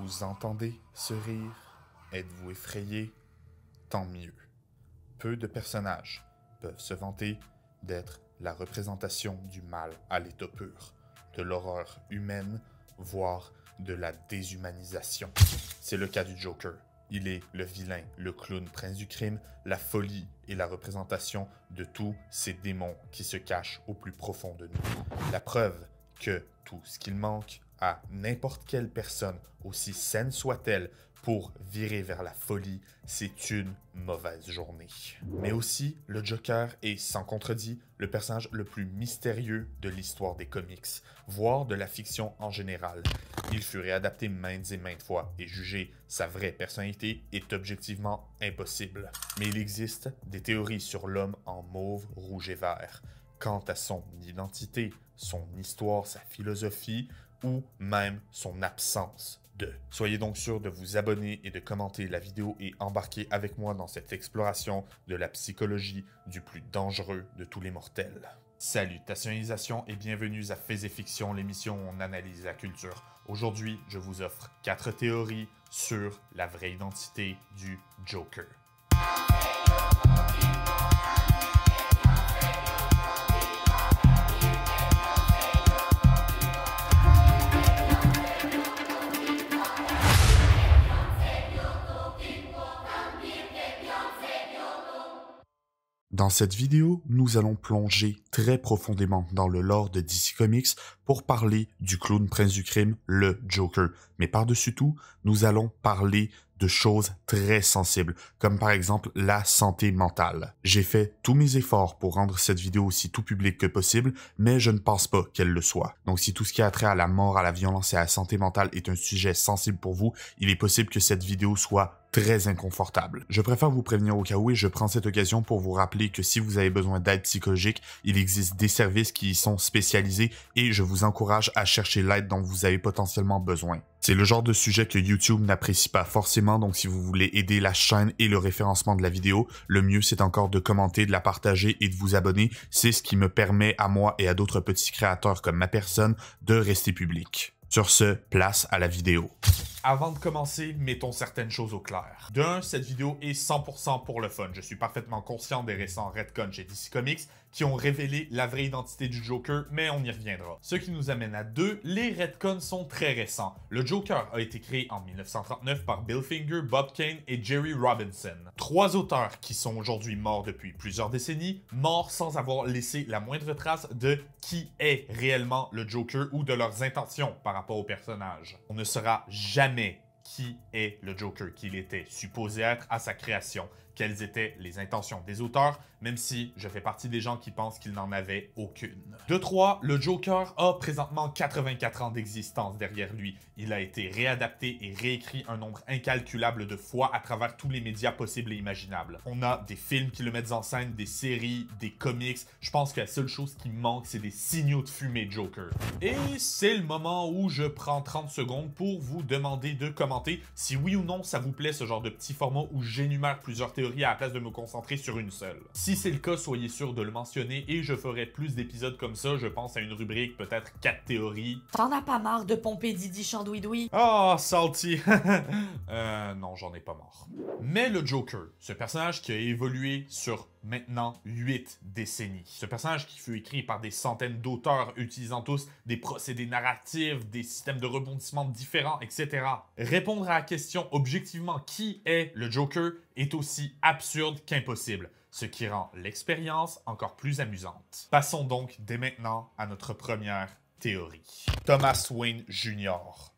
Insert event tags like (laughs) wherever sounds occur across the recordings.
Vous entendez ce rire Êtes-vous effrayé Tant mieux. Peu de personnages peuvent se vanter d'être la représentation du mal à l'état pur, de l'horreur humaine, voire de la déshumanisation. C'est le cas du Joker. Il est le vilain, le clown prince du crime, la folie et la représentation de tous ces démons qui se cachent au plus profond de nous. La preuve que tout ce qu'il manque, à n'importe quelle personne, aussi saine soit-elle, pour virer vers la folie, c'est une mauvaise journée. Mais aussi, le Joker est, sans contredit, le personnage le plus mystérieux de l'histoire des comics, voire de la fiction en général. Il fut réadapté maintes et maintes fois et juger sa vraie personnalité est objectivement impossible. Mais il existe des théories sur l'homme en mauve, rouge et vert. Quant à son identité, son histoire, sa philosophie, ou même son absence de. Soyez donc sûr de vous abonner et de commenter la vidéo et embarquer avec moi dans cette exploration de la psychologie du plus dangereux de tous les mortels. salutationisation et bienvenue à Fais et Fiction, l'émission on analyse la culture. Aujourd'hui, je vous offre quatre théories sur la vraie identité du Joker. Dans cette vidéo, nous allons plonger très profondément dans le lore de DC Comics pour parler du clown prince du crime, le Joker. Mais par-dessus tout, nous allons parler choses très sensibles, comme par exemple la santé mentale. J'ai fait tous mes efforts pour rendre cette vidéo aussi tout public que possible, mais je ne pense pas qu'elle le soit. Donc si tout ce qui a trait à la mort, à la violence et à la santé mentale est un sujet sensible pour vous, il est possible que cette vidéo soit très inconfortable. Je préfère vous prévenir au cas où et je prends cette occasion pour vous rappeler que si vous avez besoin d'aide psychologique, il existe des services qui y sont spécialisés et je vous encourage à chercher l'aide dont vous avez potentiellement besoin. C'est le genre de sujet que YouTube n'apprécie pas forcément, donc si vous voulez aider la chaîne et le référencement de la vidéo, le mieux c'est encore de commenter, de la partager et de vous abonner. C'est ce qui me permet à moi et à d'autres petits créateurs comme ma personne de rester public. Sur ce, place à la vidéo. Avant de commencer, mettons certaines choses au clair. D'un, cette vidéo est 100% pour le fun. Je suis parfaitement conscient des récents retcons chez DC Comics qui ont révélé la vraie identité du Joker, mais on y reviendra. Ce qui nous amène à deux, les retcons sont très récents. Le Joker a été créé en 1939 par Bill Finger, Bob Kane et Jerry Robinson. Trois auteurs qui sont aujourd'hui morts depuis plusieurs décennies, morts sans avoir laissé la moindre trace de qui est réellement le Joker ou de leurs intentions par rapport au personnage. On ne sera jamais qui est le Joker qu'il était supposé être à sa création, quelles étaient les intentions des auteurs, même si je fais partie des gens qui pensent qu'ils n'en avaient aucune. De trois, le Joker a présentement 84 ans d'existence derrière lui. Il a été réadapté et réécrit un nombre incalculable de fois à travers tous les médias possibles et imaginables. On a des films qui le mettent en scène, des séries, des comics. Je pense que la seule chose qui manque, c'est des signaux de fumée Joker. Et c'est le moment où je prends 30 secondes pour vous demander de commenter si oui ou non ça vous plaît ce genre de petit format où j'énumère plusieurs théories à la place de me concentrer sur une seule. Si c'est le cas, soyez sûr de le mentionner et je ferai plus d'épisodes comme ça, je pense à une rubrique peut-être 4 théories. T'en as pas marre de pomper Didi Chandouidoui? Oh, salty! (laughs) euh, non, j'en ai pas marre. Mais le Joker, ce personnage qui a évolué sur maintenant 8 décennies. Ce personnage qui fut écrit par des centaines d'auteurs utilisant tous des procédés narratifs, des systèmes de rebondissement différents, etc. Répondre à la question objectivement qui est le Joker est aussi absurde qu'impossible, ce qui rend l'expérience encore plus amusante. Passons donc dès maintenant à notre première théorie. Thomas Wayne Jr.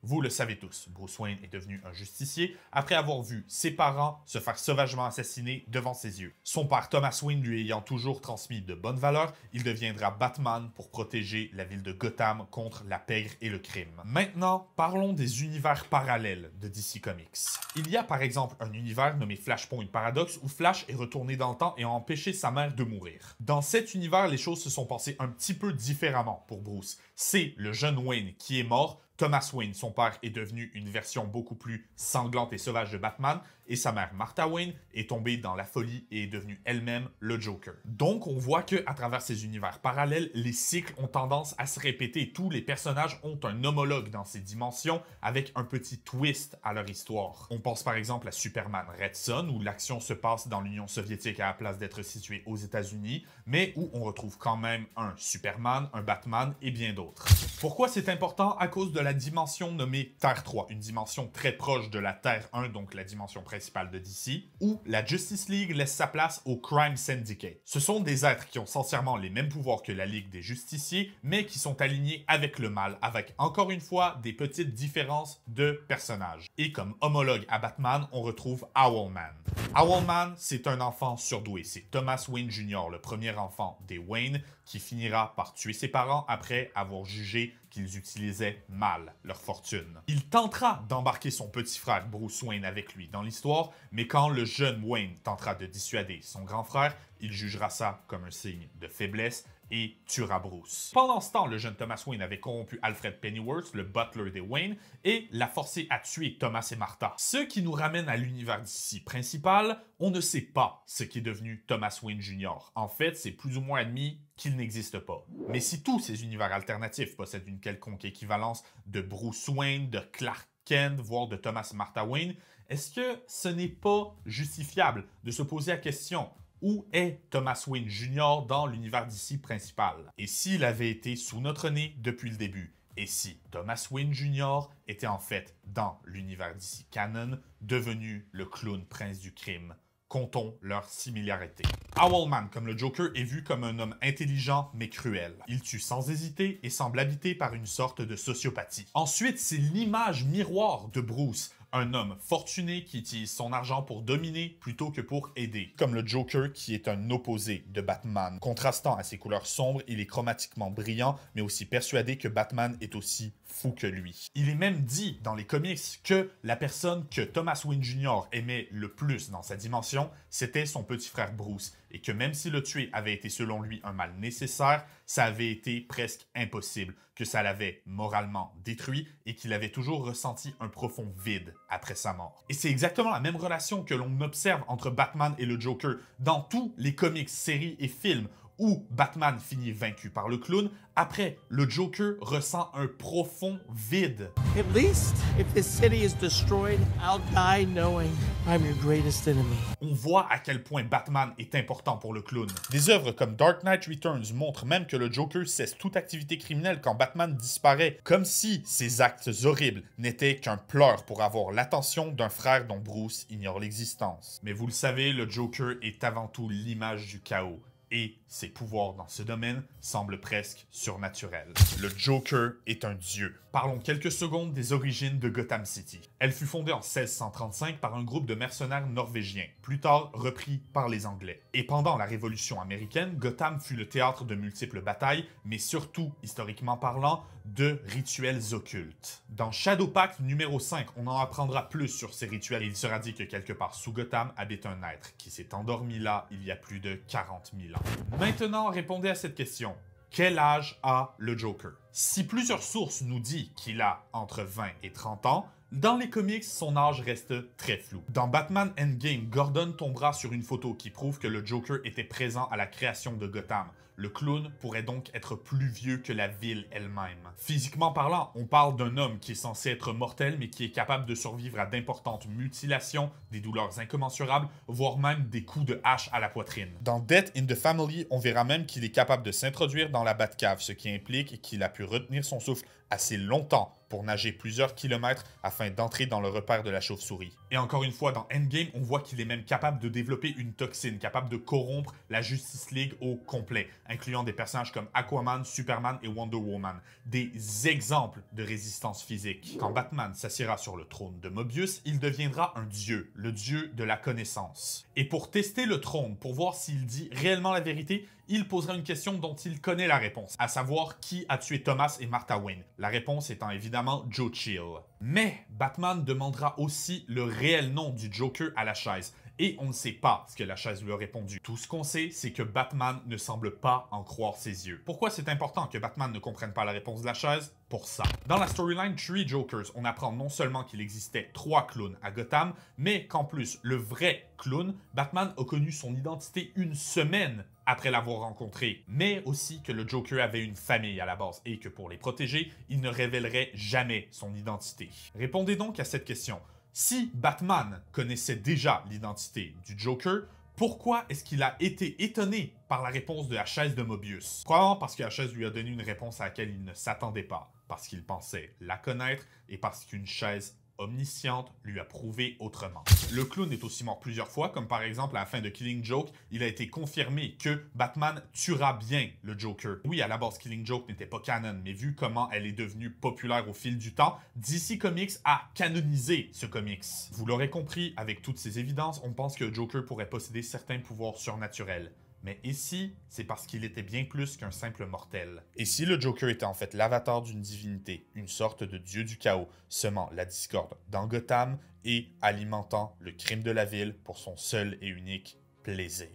Vous le savez tous, Bruce Wayne est devenu un justicier après avoir vu ses parents se faire sauvagement assassiner devant ses yeux. Son père Thomas Wayne lui ayant toujours transmis de bonnes valeurs, il deviendra Batman pour protéger la ville de Gotham contre la pègre et le crime. Maintenant, parlons des univers parallèles de DC Comics. Il y a par exemple un univers nommé Flashpoint Paradox où Flash est retourné dans le temps et a empêché sa mère de mourir. Dans cet univers, les choses se sont passées un petit peu différemment pour Bruce. C'est le jeune Wayne qui est mort Thomas Wayne, son père, est devenu une version beaucoup plus sanglante et sauvage de Batman, et sa mère Martha Wayne est tombée dans la folie et est devenue elle-même le Joker. Donc on voit que à travers ces univers parallèles, les cycles ont tendance à se répéter. Tous les personnages ont un homologue dans ces dimensions avec un petit twist à leur histoire. On pense par exemple à Superman Red Son où l'action se passe dans l'Union soviétique à la place d'être située aux États-Unis, mais où on retrouve quand même un Superman, un Batman et bien d'autres. Pourquoi c'est important À cause de la dimension nommée Terre 3, une dimension très proche de la Terre 1, donc la dimension précédente principale de DC, où la Justice League laisse sa place au Crime Syndicate. Ce sont des êtres qui ont sincèrement les mêmes pouvoirs que la Ligue des Justiciers, mais qui sont alignés avec le mal, avec encore une fois des petites différences de personnages. Et comme homologue à Batman, on retrouve Owlman. Owlman, c'est un enfant surdoué. C'est Thomas Wayne Jr., le premier enfant des Wayne, qui finira par tuer ses parents après avoir jugé qu'ils utilisaient mal leur fortune. Il tentera d'embarquer son petit frère Bruce Wayne avec lui dans l'histoire mais quand le jeune Wayne tentera de dissuader son grand frère, il jugera ça comme un signe de faiblesse et tuera Bruce. Pendant ce temps, le jeune Thomas Wayne avait corrompu Alfred Pennyworth, le butler des Wayne, et l'a forcé à tuer Thomas et Martha. Ce qui nous ramène à l'univers d'ici principal, on ne sait pas ce qui est devenu Thomas Wayne Jr. En fait, c'est plus ou moins admis qu'il n'existe pas. Mais si tous ces univers alternatifs possèdent une quelconque équivalence de Bruce Wayne, de Clark Kent, voire de Thomas Martha Wayne, est-ce que ce n'est pas justifiable de se poser la question où est Thomas Wayne Jr. dans l'univers d'ici principal? Et s'il avait été sous notre nez depuis le début? Et si Thomas Wayne Jr. était en fait dans l'univers d'ici canon, devenu le clown prince du crime? Comptons leur similarité. Owlman, comme le Joker, est vu comme un homme intelligent mais cruel. Il tue sans hésiter et semble habité par une sorte de sociopathie. Ensuite, c'est l'image miroir de Bruce, un homme fortuné qui utilise son argent pour dominer plutôt que pour aider, comme le Joker qui est un opposé de Batman. Contrastant à ses couleurs sombres, il est chromatiquement brillant, mais aussi persuadé que Batman est aussi fou que lui. Il est même dit dans les comics que la personne que Thomas Wayne Jr. aimait le plus dans sa dimension, c'était son petit frère Bruce et que même si le tuer avait été selon lui un mal nécessaire, ça avait été presque impossible, que ça l'avait moralement détruit et qu'il avait toujours ressenti un profond vide après sa mort. Et c'est exactement la même relation que l'on observe entre Batman et le Joker dans tous les comics, séries et films où Batman finit vaincu par le clown, après, le Joker ressent un profond vide. if this city is destroyed, I'll die knowing I'm your greatest enemy. On voit à quel point Batman est important pour le clown. Des œuvres comme Dark Knight Returns montrent même que le Joker cesse toute activité criminelle quand Batman disparaît, comme si ses actes horribles n'étaient qu'un pleur pour avoir l'attention d'un frère dont Bruce ignore l'existence. Mais vous le savez, le Joker est avant tout l'image du chaos et ses pouvoirs dans ce domaine semblent presque surnaturels. Le Joker est un dieu. Parlons quelques secondes des origines de Gotham City. Elle fut fondée en 1635 par un groupe de mercenaires norvégiens, plus tard repris par les Anglais. Et pendant la Révolution américaine, Gotham fut le théâtre de multiples batailles, mais surtout, historiquement parlant, de rituels occultes. Dans Shadow Pact numéro 5, on en apprendra plus sur ces rituels et il sera dit que quelque part sous Gotham habite un être qui s'est endormi là il y a plus de 40 000 ans. Maintenant, répondez à cette question. Quel âge a le Joker Si plusieurs sources nous disent qu'il a entre 20 et 30 ans, dans les comics, son âge reste très flou. Dans Batman Endgame, Gordon tombera sur une photo qui prouve que le Joker était présent à la création de Gotham. Le clown pourrait donc être plus vieux que la ville elle-même. Physiquement parlant, on parle d'un homme qui est censé être mortel mais qui est capable de survivre à d'importantes mutilations, des douleurs incommensurables, voire même des coups de hache à la poitrine. Dans Death in the Family, on verra même qu'il est capable de s'introduire dans la Batcave, ce qui implique qu'il a pu retenir son souffle assez longtemps pour nager plusieurs kilomètres afin d'entrer dans le repère de la chauve-souris. Et encore une fois, dans Endgame, on voit qu'il est même capable de développer une toxine, capable de corrompre la Justice League au complet, incluant des personnages comme Aquaman, Superman et Wonder Woman, des exemples de résistance physique. Quand Batman s'assiera sur le trône de Mobius, il deviendra un dieu, le dieu de la connaissance. Et pour tester le trône, pour voir s'il dit réellement la vérité, il posera une question dont il connaît la réponse, à savoir qui a tué Thomas et Martha Wayne, la réponse étant évidemment Joe Chill. Mais Batman demandera aussi le réel nom du Joker à la chaise, et on ne sait pas ce que la chaise lui a répondu. Tout ce qu'on sait, c'est que Batman ne semble pas en croire ses yeux. Pourquoi c'est important que Batman ne comprenne pas la réponse de la chaise pour ça. Dans la storyline Three Jokers, on apprend non seulement qu'il existait trois clowns à Gotham, mais qu'en plus, le vrai clown, Batman a connu son identité une semaine après l'avoir rencontré, mais aussi que le Joker avait une famille à la base et que pour les protéger, il ne révélerait jamais son identité. Répondez donc à cette question. Si Batman connaissait déjà l'identité du Joker, pourquoi est-ce qu'il a été étonné par la réponse de la chaise de Mobius Probablement parce que la chaise lui a donné une réponse à laquelle il ne s'attendait pas, parce qu'il pensait la connaître et parce qu'une chaise omnisciente, lui a prouvé autrement. Le clown est aussi mort plusieurs fois, comme par exemple à la fin de Killing Joke, il a été confirmé que Batman tuera bien le Joker. Oui, à la base, Killing Joke n'était pas canon, mais vu comment elle est devenue populaire au fil du temps, DC Comics a canonisé ce comics. Vous l'aurez compris, avec toutes ces évidences, on pense que Joker pourrait posséder certains pouvoirs surnaturels. Mais ici, c'est parce qu'il était bien plus qu'un simple mortel. Ici, le Joker était en fait l'avatar d'une divinité, une sorte de dieu du chaos, semant la discorde dans Gotham et alimentant le crime de la ville pour son seul et unique plaisir.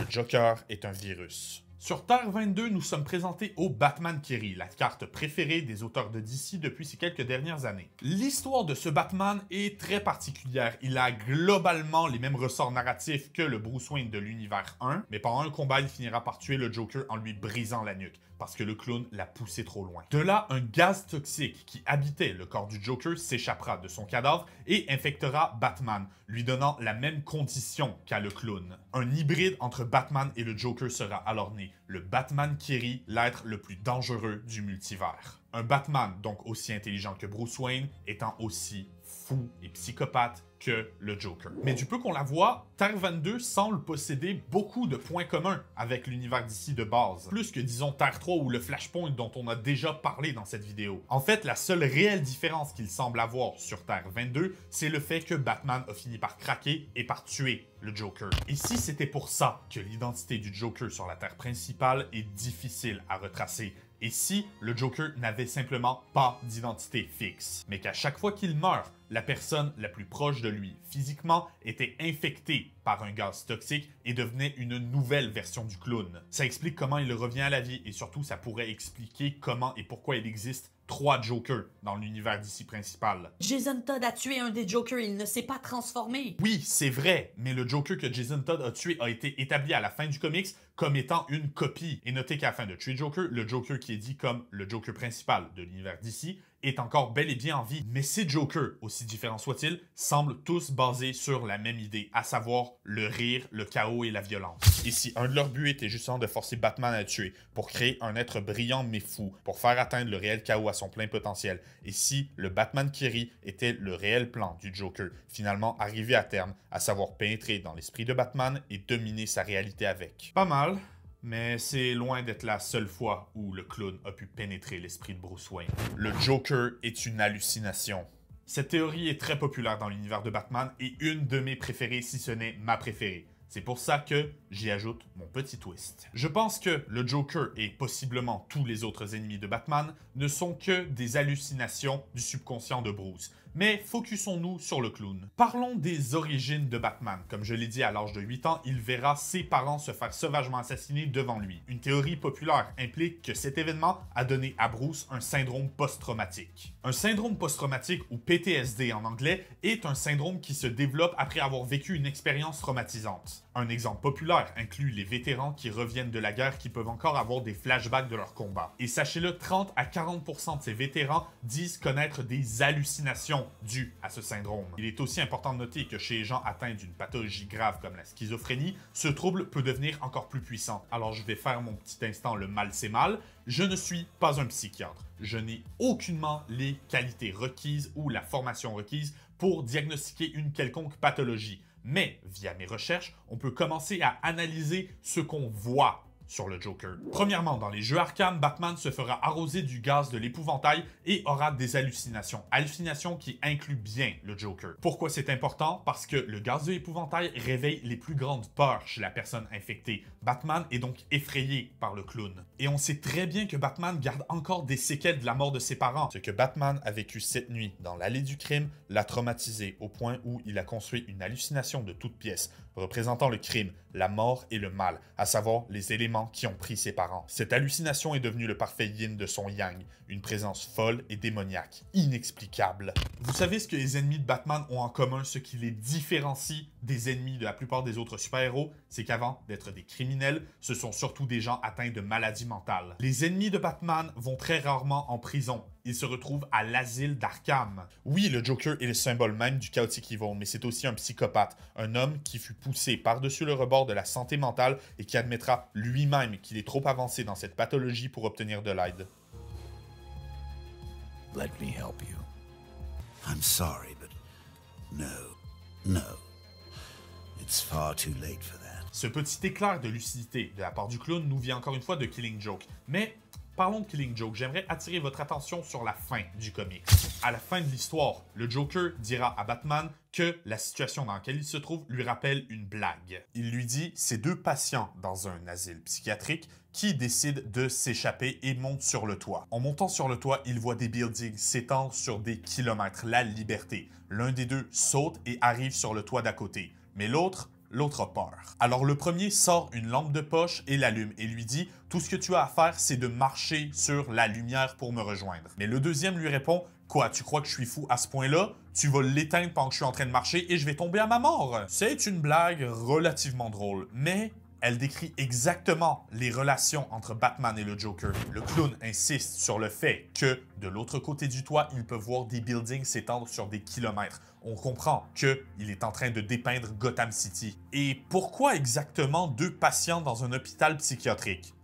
Le Joker est un virus, sur Terre 22, nous sommes présentés au Batman Kerry, la carte préférée des auteurs de DC depuis ces quelques dernières années. L'histoire de ce Batman est très particulière. Il a globalement les mêmes ressorts narratifs que le Bruce Wayne de l'univers 1, mais pendant un combat, il finira par tuer le Joker en lui brisant la nuque parce que le clown l'a poussé trop loin. De là, un gaz toxique qui habitait le corps du Joker s'échappera de son cadavre et infectera Batman, lui donnant la même condition qu'à le clown. Un hybride entre Batman et le Joker sera alors né, le Batman Kiri, l'être le plus dangereux du multivers. Un Batman donc aussi intelligent que Bruce Wayne étant aussi fou et psychopathe que le Joker. Mais du peu qu'on la voit, Terre 22 semble posséder beaucoup de points communs avec l'univers d'ici de base, plus que disons Terre 3 ou le Flashpoint dont on a déjà parlé dans cette vidéo. En fait, la seule réelle différence qu'il semble avoir sur Terre 22, c'est le fait que Batman a fini par craquer et par tuer le Joker. Et si c'était pour ça que l'identité du Joker sur la Terre principale est difficile à retracer, et si le Joker n'avait simplement pas d'identité fixe, mais qu'à chaque fois qu'il meurt, la personne la plus proche de lui physiquement était infectée par un gaz toxique et devenait une nouvelle version du clown. Ça explique comment il revient à la vie et surtout ça pourrait expliquer comment et pourquoi il existe trois Jokers dans l'univers d'ici principal. Jason Todd a tué un des Jokers, il ne s'est pas transformé. Oui, c'est vrai, mais le Joker que Jason Todd a tué a été établi à la fin du comics comme étant une copie. Et notez qu'à la fin de tuer Joker, le Joker qui est dit comme le Joker principal de l'univers d'ici est encore bel et bien en vie. Mais ces jokers, aussi différents soient-ils, semblent tous basés sur la même idée, à savoir le rire, le chaos et la violence. Et si un de leurs buts était justement de forcer Batman à tuer, pour créer un être brillant mais fou, pour faire atteindre le réel chaos à son plein potentiel, et si le Batman qui rit était le réel plan du Joker, finalement arrivé à terme, à savoir pénétrer dans l'esprit de Batman et dominer sa réalité avec. Pas mal, mais c'est loin d'être la seule fois où le clown a pu pénétrer l'esprit de Bruce Wayne. Le Joker est une hallucination. Cette théorie est très populaire dans l'univers de Batman et une de mes préférées, si ce n'est ma préférée. C'est pour ça que j'y ajoute mon petit twist. Je pense que le Joker et possiblement tous les autres ennemis de Batman ne sont que des hallucinations du subconscient de Bruce, mais focusons-nous sur le clown. Parlons des origines de Batman. Comme je l'ai dit, à l'âge de 8 ans, il verra ses parents se faire sauvagement assassiner devant lui. Une théorie populaire implique que cet événement a donné à Bruce un syndrome post-traumatique. Un syndrome post-traumatique, ou PTSD en anglais, est un syndrome qui se développe après avoir vécu une expérience traumatisante. Un exemple populaire inclut les vétérans qui reviennent de la guerre qui peuvent encore avoir des flashbacks de leur combat. Et sachez-le, 30 à 40% de ces vétérans disent connaître des hallucinations dues à ce syndrome. Il est aussi important de noter que chez les gens atteints d'une pathologie grave comme la schizophrénie, ce trouble peut devenir encore plus puissant. Alors je vais faire mon petit instant le mal c'est mal, je ne suis pas un psychiatre. Je n'ai aucunement les qualités requises ou la formation requise pour diagnostiquer une quelconque pathologie. Mais via mes recherches, on peut commencer à analyser ce qu'on voit sur le Joker. Premièrement, dans les jeux Arkham, Batman se fera arroser du gaz de l'épouvantail et aura des hallucinations. Hallucinations qui incluent bien le Joker. Pourquoi c'est important Parce que le gaz de l'épouvantail réveille les plus grandes peurs chez la personne infectée. Batman est donc effrayé par le clown. Et on sait très bien que Batman garde encore des séquelles de la mort de ses parents. Ce que Batman a vécu cette nuit dans l'allée du crime l'a traumatisé au point où il a construit une hallucination de toutes pièces représentant le crime la mort et le mal, à savoir les éléments qui ont pris ses parents. Cette hallucination est devenue le parfait yin de son yang, une présence folle et démoniaque, inexplicable. Vous savez ce que les ennemis de Batman ont en commun, ce qui les différencie des ennemis de la plupart des autres super-héros, c'est qu'avant d'être des criminels, ce sont surtout des gens atteints de maladies mentales. Les ennemis de Batman vont très rarement en prison. Ils se retrouvent à l'asile d'Arkham. Oui, le Joker est le symbole même du chaotique evil, mais c'est aussi un psychopathe, un homme qui fut poussé par-dessus le rebord de la santé mentale et qui admettra lui-même qu'il est trop avancé dans cette pathologie pour obtenir de l'aide. Let ce petit éclair de lucidité de la part du clown nous vient encore une fois de Killing Joke, mais Parlons de Killing Joke, j'aimerais attirer votre attention sur la fin du comics. À la fin de l'histoire, le Joker dira à Batman que la situation dans laquelle il se trouve lui rappelle une blague. Il lui dit c'est deux patients dans un asile psychiatrique qui décident de s'échapper et montent sur le toit. En montant sur le toit, ils voient des buildings s'étendre sur des kilomètres, la liberté. L'un des deux saute et arrive sur le toit d'à côté mais l'autre, l'autre a peur. Alors le premier sort une lampe de poche et l'allume et lui dit Tout ce que tu as à faire, c'est de marcher sur la lumière pour me rejoindre. Mais le deuxième lui répond Quoi, tu crois que je suis fou à ce point-là? Tu vas l'éteindre pendant que je suis en train de marcher et je vais tomber à ma mort. C'est une blague relativement drôle, mais elle décrit exactement les relations entre Batman et le Joker. Le clown insiste sur le fait que, de l'autre côté du toit, il peut voir des buildings s'étendre sur des kilomètres. On comprend que il est en train de dépeindre Gotham City. Et pourquoi exactement deux patients dans un hôpital psychiatrique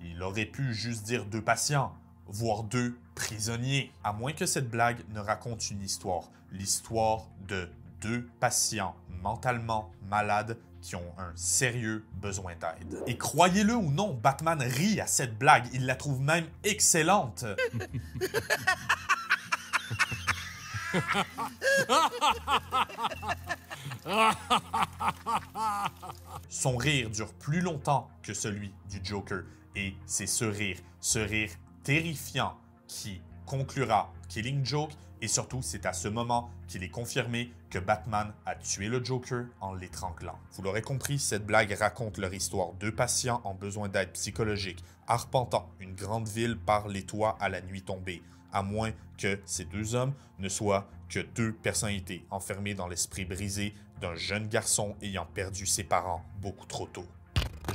Il aurait pu juste dire deux patients, voire deux prisonniers, à moins que cette blague ne raconte une histoire, l'histoire de deux patients mentalement malades qui ont un sérieux besoin d'aide. Et croyez-le ou non, Batman rit à cette blague, il la trouve même excellente. Son rire dure plus longtemps que celui du Joker, et c'est ce rire, ce rire terrifiant qui conclura Killing Joke, et surtout c'est à ce moment qu'il est confirmé que Batman a tué le Joker en l'étranglant. Vous l'aurez compris, cette blague raconte leur histoire. Deux patients en besoin d'aide psychologique arpentant une grande ville par les toits à la nuit tombée, à moins que ces deux hommes ne soient que deux personnalités enfermées dans l'esprit brisé d'un jeune garçon ayant perdu ses parents beaucoup trop tôt.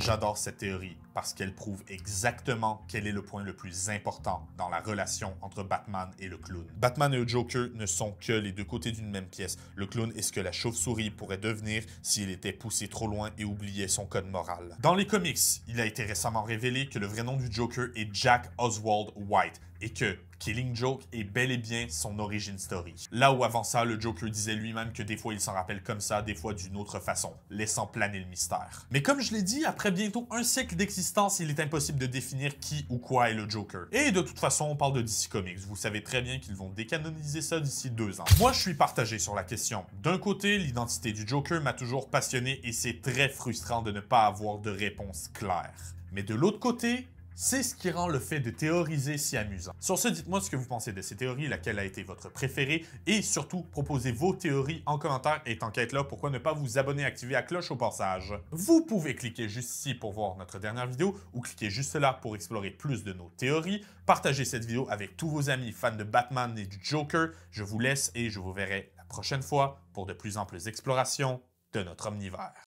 J'adore cette théorie parce qu'elle prouve exactement quel est le point le plus important dans la relation entre Batman et le clown. Batman et le Joker ne sont que les deux côtés d'une même pièce. Le clown est ce que la chauve-souris pourrait devenir s'il était poussé trop loin et oubliait son code moral. Dans les comics, il a été récemment révélé que le vrai nom du Joker est Jack Oswald White et que, Killing Joke est bel et bien son origin story. Là où avant ça, le Joker disait lui-même que des fois il s'en rappelle comme ça, des fois d'une autre façon, laissant planer le mystère. Mais comme je l'ai dit, après bientôt un siècle d'existence, il est impossible de définir qui ou quoi est le Joker. Et de toute façon, on parle de DC Comics, vous savez très bien qu'ils vont décanoniser ça d'ici deux ans. Moi, je suis partagé sur la question. D'un côté, l'identité du Joker m'a toujours passionné et c'est très frustrant de ne pas avoir de réponse claire. Mais de l'autre côté, c'est ce qui rend le fait de théoriser si amusant. Sur ce, dites-moi ce que vous pensez de ces théories, laquelle a été votre préférée, et surtout, proposez vos théories en commentaire et quête là, pourquoi ne pas vous abonner et activer la cloche au passage. Vous pouvez cliquer juste ici pour voir notre dernière vidéo, ou cliquer juste là pour explorer plus de nos théories. Partagez cette vidéo avec tous vos amis fans de Batman et du Joker. Je vous laisse et je vous verrai la prochaine fois pour de plus amples explorations de notre omnivers.